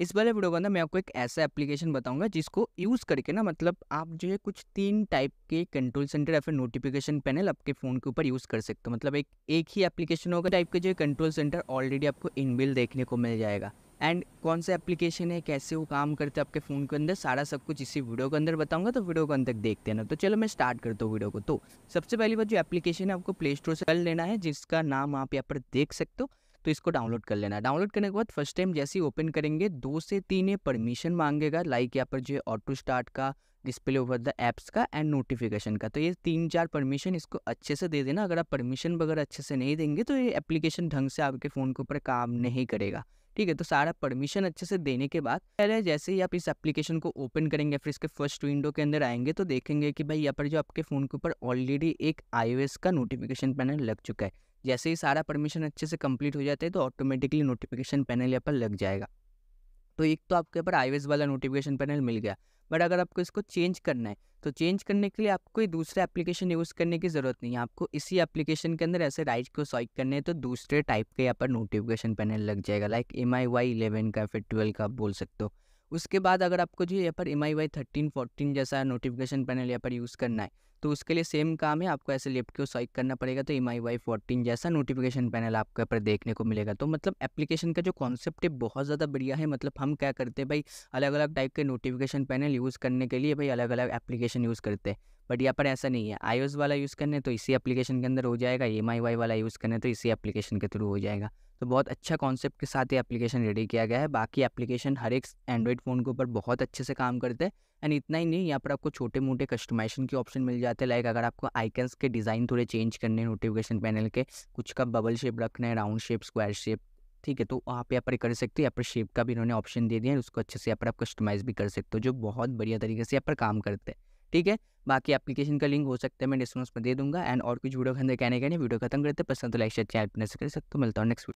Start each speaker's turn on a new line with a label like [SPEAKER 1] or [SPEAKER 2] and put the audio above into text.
[SPEAKER 1] इस वाले वीडियो के अंदर मैं आपको एक ऐसा एप्लीकेशन बताऊंगा जिसको यूज़ करके ना मतलब आप जो है कुछ तीन टाइप के कंट्रोल सेंटर या फिर नोटिफिकेशन पैनल आपके फ़ोन के ऊपर यूज़ कर सकते हो मतलब एक एक ही एप्लीकेशन होगा टाइप के जो कंट्रोल सेंटर ऑलरेडी आपको इनबिल देखने को मिल जाएगा एंड कौन सा एप्लीकेशन है कैसे वो काम करते हैं आपके फ़ोन के अंदर सारा सब कुछ इसी वीडियो के अंदर बताऊंगा तो वीडियो के अंदर देखते हैं ना तो चलो मैं स्टार्ट करता हूँ वीडियो को तो सबसे पहली बात जो एप्लीकेशन है आपको प्ले स्टोर से कर लेना है जिसका नाम आप यहाँ पर देख सकते हो तो इसको डाउनलोड कर लेना डाउनलोड करने के बाद फर्स्ट टाइम जैसे ही ओपन करेंगे दो से तीन ये परमिशन मांगेगा लाइक यहाँ पर जो है ऑटो स्टार्ट का डिस्प्ले ओवर द एप्स का एंड नोटिफिकेशन का तो ये तीन चार परमिशन इसको अच्छे से दे देना अगर आप परमिशन वगैरह अच्छे से नहीं देंगे तो ये एप्लीकेशन ढंग से आपके फ़ोन के ऊपर काम नहीं करेगा ठीक है तो सारा परमिशन अच्छे से देने के बाद पहले जैसे ही आप इस एप्लीकेशन को ओपन करेंगे फिर इसके फर्स्ट विंडो के अंदर आएंगे तो देखेंगे कि भाई यहाँ पर जो आपके फ़ोन के ऊपर ऑलरेडी एक आईओएस का नोटिफिकेशन पैनल लग चुका है जैसे ही सारा परमिशन अच्छे से कंप्लीट हो जाता है तो ऑटोमेटिकली नोटिफिकेशन पैनल यहाँ पर लग जाएगा तो एक तो आपके ऊपर आई वाला नोटिफिकेशन पैनल मिल गया बट अगर आपको इसको चेंज करना है तो चेंज करने के लिए आपको कोई दूसरा एप्लीकेशन यूज़ करने की ज़रूरत नहीं है आपको इसी एप्लीकेशन के अंदर ऐसे राइट को सॉइक करने हैं तो दूसरे टाइप के यहाँ पर नोटिफिकेशन पैनल लग जाएगा like M I Y eleven का फिर ट्वेल्व का आप बोल सकते हो उसके बाद अगर आपको जो यहाँ पर M I Y thirteen fourteen जैसा नोटिफिकेशन पैनल यहाँ पर यूज़ करना है तो उसके लिए सेम काम है आपको ऐसे लेफ्ट को स्वाइप करना पड़ेगा तो एम आई वाई फोर्टीन जैसा नोटिफिकेशन पैनल आपको यहाँ पर देखने को मिलेगा तो मतलब एप्लीकेशन का जो कॉन्सेप्ट है बहुत ज़्यादा बढ़िया है मतलब हम क्या करते हैं भाई अलग अलग टाइप के नोटिफिकेशन पैनल यूज़ करने के लिए भाई अलग अलग एप्लीकेशन यूज़ करते हैं बट यहाँ पर ऐसा नहीं है आई वाला यूज़ करने तो इसी एप्लीकेशन के अंदर हो जाएगा एम आई वाई वाला यूज़ करने तो इसी एप्लीकेशन के थ्रू हो जाएगा तो बहुत अच्छा कॉन्सेप्ट के साथ ये एप्लीकेशन रेडी किया गया है बाकी एप्लीकेशन हर एक एंड्रॉइड फ़ोन के ऊपर बहुत अच्छे से काम करते हैं एंड इतना ही नहीं यहाँ पर आपको छोटे मोटे कस्टमाइजेशन के ऑप्शन मिल जाते हैं लाइक अगर आपको आइकन्स के डिज़ाइन थोड़े चेंज करने हैं नोटिफिकेशन पैनल के कुछ का बबल शेप रखना है राउंड शेप स्क्वायर शेप ठीक है तो आप यहाँ पर कर सकते हो यहाँ पर शेप का भी इन्होंने ऑप्शन दे दिया है उसको अच्छे से यहाँ पर आप कस्टमाइज भी कर सकते हो जो बहुत बढ़िया तरीके से यहाँ पर काम करते हैं ठीक है बाकी एप्लीकेशन का लिंक हो सकता है मैं डिस्क्रिप्शन में दे दूंगा एंड और कुछ वीडियो के अंदर कहने के लिए वीडियो खत्म करते पसंद तो लाइक शेयर चैनल पर कर सकते हो मिलता हूँ नेक्स्ट